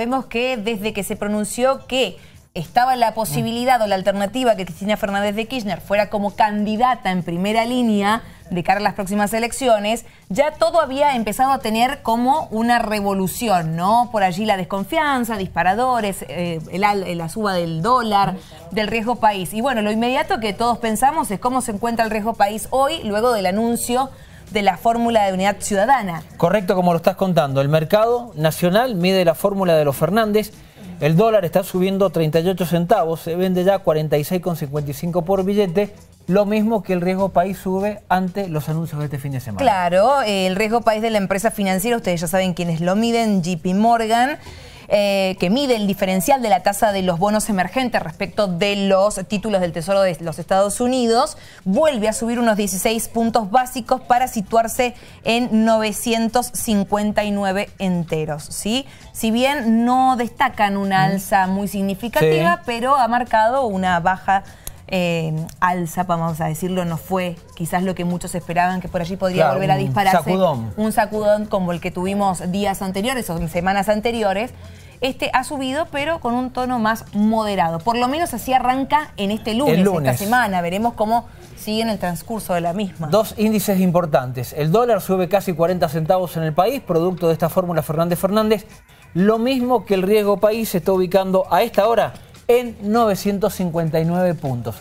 Vemos que desde que se pronunció que estaba la posibilidad o la alternativa que Cristina Fernández de Kirchner fuera como candidata en primera línea de cara a las próximas elecciones, ya todo había empezado a tener como una revolución, ¿no? Por allí la desconfianza, disparadores, eh, la suba del dólar, del riesgo país. Y bueno, lo inmediato que todos pensamos es cómo se encuentra el riesgo país hoy, luego del anuncio de la fórmula de unidad ciudadana. Correcto, como lo estás contando. El mercado nacional mide la fórmula de los Fernández. El dólar está subiendo 38 centavos, se vende ya 46,55 por billete, lo mismo que el riesgo país sube ante los anuncios de este fin de semana. Claro, eh, el riesgo país de la empresa financiera, ustedes ya saben quiénes lo miden, JP Morgan. Eh, que mide el diferencial de la tasa de los bonos emergentes respecto de los títulos del Tesoro de los Estados Unidos, vuelve a subir unos 16 puntos básicos para situarse en 959 enteros. ¿sí? Si bien no destacan una alza muy significativa, pero ha marcado una baja eh, alza, vamos a decirlo, no fue quizás lo que muchos esperaban, que por allí podría volver a dispararse. Un sacudón. Un sacudón como el que tuvimos días anteriores o semanas anteriores. Este ha subido, pero con un tono más moderado. Por lo menos así arranca en este lunes, en esta semana. Veremos cómo sigue en el transcurso de la misma. Dos índices importantes. El dólar sube casi 40 centavos en el país, producto de esta fórmula Fernández Fernández. Lo mismo que el riesgo país se está ubicando a esta hora en 959 puntos.